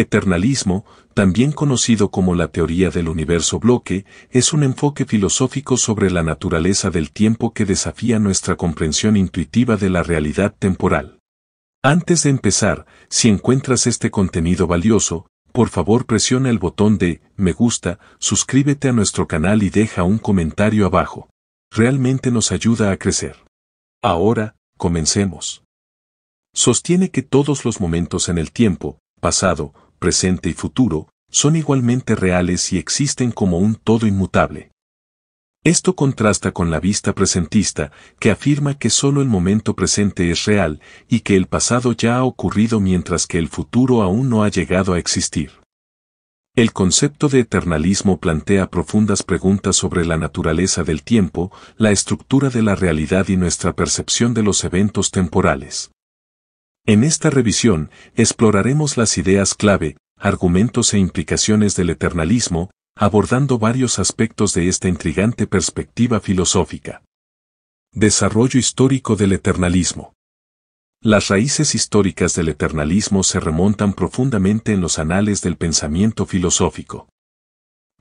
Eternalismo, también conocido como la teoría del universo bloque, es un enfoque filosófico sobre la naturaleza del tiempo que desafía nuestra comprensión intuitiva de la realidad temporal. Antes de empezar, si encuentras este contenido valioso, por favor presiona el botón de me gusta, suscríbete a nuestro canal y deja un comentario abajo. Realmente nos ayuda a crecer. Ahora, comencemos. Sostiene que todos los momentos en el tiempo, pasado, presente y futuro, son igualmente reales y existen como un todo inmutable. Esto contrasta con la vista presentista, que afirma que solo el momento presente es real y que el pasado ya ha ocurrido mientras que el futuro aún no ha llegado a existir. El concepto de eternalismo plantea profundas preguntas sobre la naturaleza del tiempo, la estructura de la realidad y nuestra percepción de los eventos temporales. En esta revisión, exploraremos las ideas clave, argumentos e implicaciones del eternalismo, abordando varios aspectos de esta intrigante perspectiva filosófica. Desarrollo histórico del eternalismo. Las raíces históricas del eternalismo se remontan profundamente en los anales del pensamiento filosófico.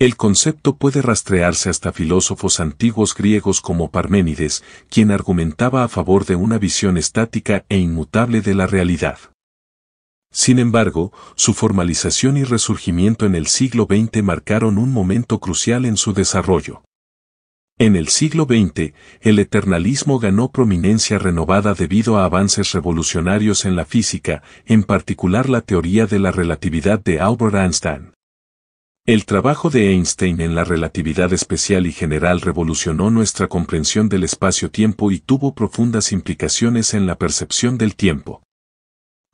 El concepto puede rastrearse hasta filósofos antiguos griegos como Parménides, quien argumentaba a favor de una visión estática e inmutable de la realidad. Sin embargo, su formalización y resurgimiento en el siglo XX marcaron un momento crucial en su desarrollo. En el siglo XX, el eternalismo ganó prominencia renovada debido a avances revolucionarios en la física, en particular la teoría de la relatividad de Albert Einstein. El trabajo de Einstein en la relatividad especial y general revolucionó nuestra comprensión del espacio-tiempo y tuvo profundas implicaciones en la percepción del tiempo.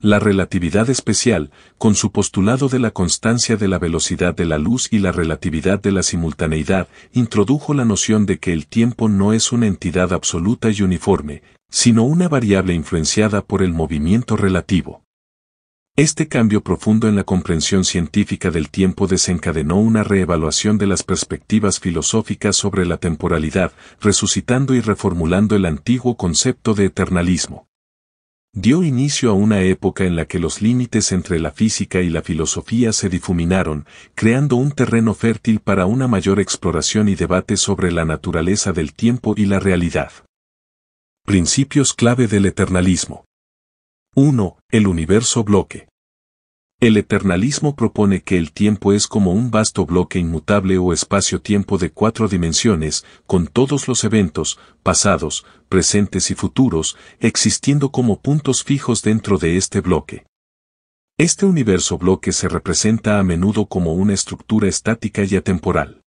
La relatividad especial, con su postulado de la constancia de la velocidad de la luz y la relatividad de la simultaneidad, introdujo la noción de que el tiempo no es una entidad absoluta y uniforme, sino una variable influenciada por el movimiento relativo. Este cambio profundo en la comprensión científica del tiempo desencadenó una reevaluación de las perspectivas filosóficas sobre la temporalidad, resucitando y reformulando el antiguo concepto de eternalismo. Dio inicio a una época en la que los límites entre la física y la filosofía se difuminaron, creando un terreno fértil para una mayor exploración y debate sobre la naturaleza del tiempo y la realidad. Principios clave del eternalismo. 1. El universo bloque. El eternalismo propone que el tiempo es como un vasto bloque inmutable o espacio-tiempo de cuatro dimensiones, con todos los eventos, pasados, presentes y futuros, existiendo como puntos fijos dentro de este bloque. Este universo bloque se representa a menudo como una estructura estática y atemporal.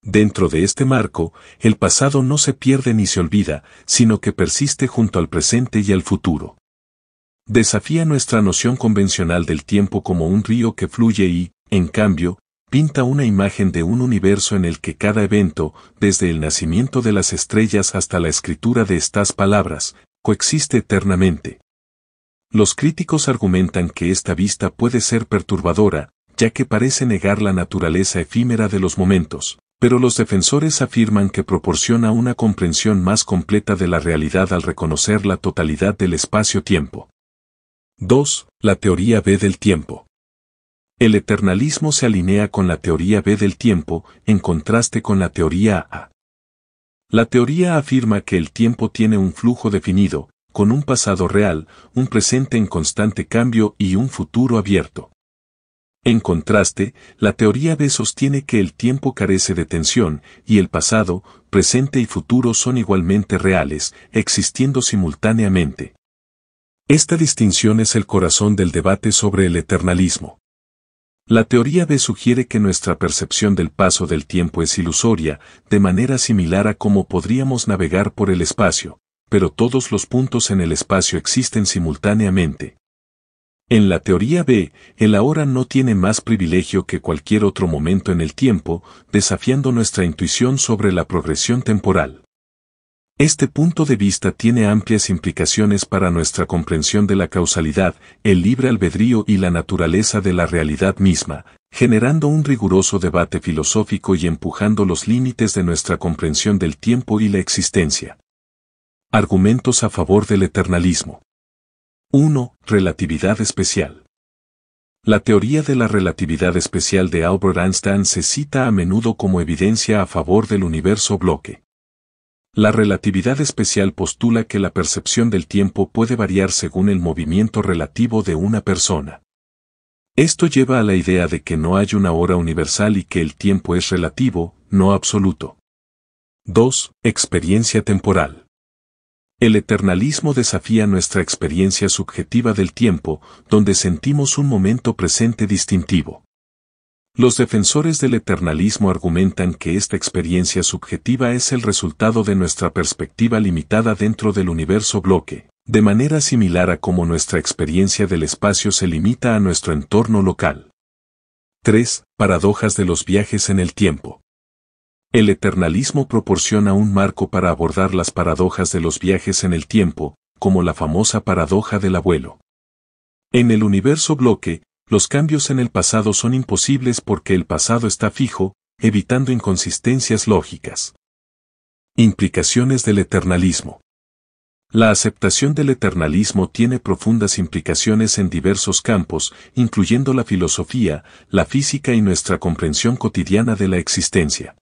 Dentro de este marco, el pasado no se pierde ni se olvida, sino que persiste junto al presente y al futuro desafía nuestra noción convencional del tiempo como un río que fluye y, en cambio, pinta una imagen de un universo en el que cada evento, desde el nacimiento de las estrellas hasta la escritura de estas palabras, coexiste eternamente. Los críticos argumentan que esta vista puede ser perturbadora, ya que parece negar la naturaleza efímera de los momentos, pero los defensores afirman que proporciona una comprensión más completa de la realidad al reconocer la totalidad del espacio-tiempo. 2. La teoría B del tiempo. El eternalismo se alinea con la teoría B del tiempo, en contraste con la teoría A. La teoría afirma que el tiempo tiene un flujo definido, con un pasado real, un presente en constante cambio y un futuro abierto. En contraste, la teoría B sostiene que el tiempo carece de tensión, y el pasado, presente y futuro son igualmente reales, existiendo simultáneamente. Esta distinción es el corazón del debate sobre el eternalismo. La teoría B sugiere que nuestra percepción del paso del tiempo es ilusoria, de manera similar a cómo podríamos navegar por el espacio, pero todos los puntos en el espacio existen simultáneamente. En la teoría B, el ahora no tiene más privilegio que cualquier otro momento en el tiempo, desafiando nuestra intuición sobre la progresión temporal. Este punto de vista tiene amplias implicaciones para nuestra comprensión de la causalidad, el libre albedrío y la naturaleza de la realidad misma, generando un riguroso debate filosófico y empujando los límites de nuestra comprensión del tiempo y la existencia. Argumentos a favor del eternalismo. 1. Relatividad especial. La teoría de la relatividad especial de Albert Einstein se cita a menudo como evidencia a favor del universo bloque. La relatividad especial postula que la percepción del tiempo puede variar según el movimiento relativo de una persona. Esto lleva a la idea de que no hay una hora universal y que el tiempo es relativo, no absoluto. 2. Experiencia temporal. El eternalismo desafía nuestra experiencia subjetiva del tiempo, donde sentimos un momento presente distintivo. Los defensores del eternalismo argumentan que esta experiencia subjetiva es el resultado de nuestra perspectiva limitada dentro del universo bloque, de manera similar a como nuestra experiencia del espacio se limita a nuestro entorno local. 3. Paradojas de los viajes en el tiempo. El eternalismo proporciona un marco para abordar las paradojas de los viajes en el tiempo, como la famosa paradoja del abuelo. En el universo bloque, los cambios en el pasado son imposibles porque el pasado está fijo, evitando inconsistencias lógicas. Implicaciones del eternalismo. La aceptación del eternalismo tiene profundas implicaciones en diversos campos, incluyendo la filosofía, la física y nuestra comprensión cotidiana de la existencia.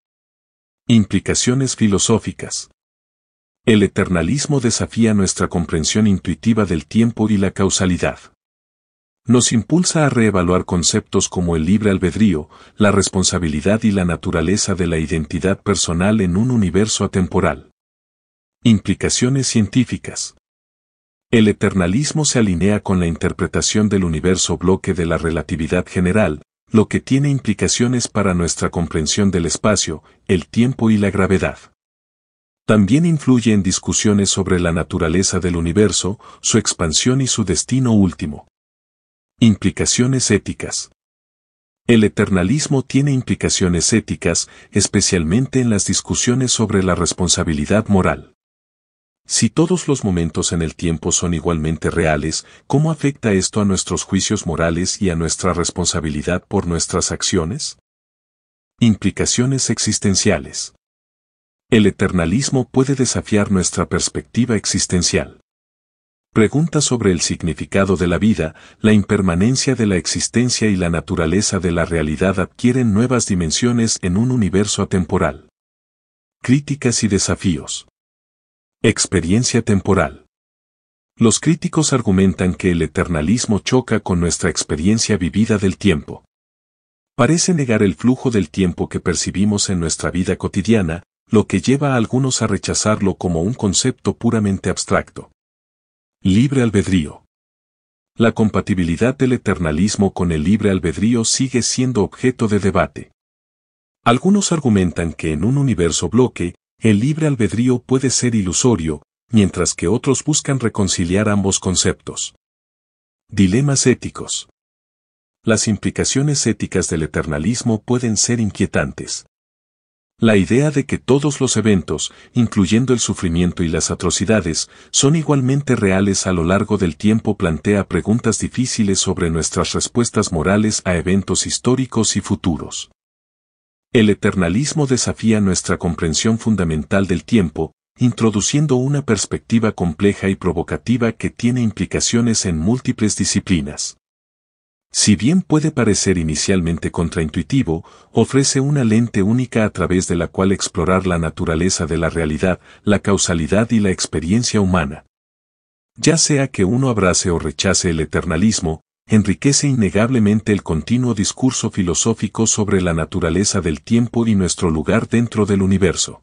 Implicaciones filosóficas. El eternalismo desafía nuestra comprensión intuitiva del tiempo y la causalidad nos impulsa a reevaluar conceptos como el libre albedrío, la responsabilidad y la naturaleza de la identidad personal en un universo atemporal. Implicaciones científicas. El eternalismo se alinea con la interpretación del universo bloque de la relatividad general, lo que tiene implicaciones para nuestra comprensión del espacio, el tiempo y la gravedad. También influye en discusiones sobre la naturaleza del universo, su expansión y su destino último. Implicaciones éticas. El eternalismo tiene implicaciones éticas, especialmente en las discusiones sobre la responsabilidad moral. Si todos los momentos en el tiempo son igualmente reales, ¿cómo afecta esto a nuestros juicios morales y a nuestra responsabilidad por nuestras acciones? Implicaciones existenciales. El eternalismo puede desafiar nuestra perspectiva existencial pregunta sobre el significado de la vida, la impermanencia de la existencia y la naturaleza de la realidad adquieren nuevas dimensiones en un universo atemporal. Críticas y desafíos. Experiencia temporal. Los críticos argumentan que el eternalismo choca con nuestra experiencia vivida del tiempo. Parece negar el flujo del tiempo que percibimos en nuestra vida cotidiana, lo que lleva a algunos a rechazarlo como un concepto puramente abstracto. Libre albedrío. La compatibilidad del eternalismo con el libre albedrío sigue siendo objeto de debate. Algunos argumentan que en un universo bloque, el libre albedrío puede ser ilusorio, mientras que otros buscan reconciliar ambos conceptos. Dilemas éticos. Las implicaciones éticas del eternalismo pueden ser inquietantes. La idea de que todos los eventos, incluyendo el sufrimiento y las atrocidades, son igualmente reales a lo largo del tiempo plantea preguntas difíciles sobre nuestras respuestas morales a eventos históricos y futuros. El eternalismo desafía nuestra comprensión fundamental del tiempo, introduciendo una perspectiva compleja y provocativa que tiene implicaciones en múltiples disciplinas. Si bien puede parecer inicialmente contraintuitivo, ofrece una lente única a través de la cual explorar la naturaleza de la realidad, la causalidad y la experiencia humana. Ya sea que uno abrace o rechace el eternalismo, enriquece innegablemente el continuo discurso filosófico sobre la naturaleza del tiempo y nuestro lugar dentro del universo.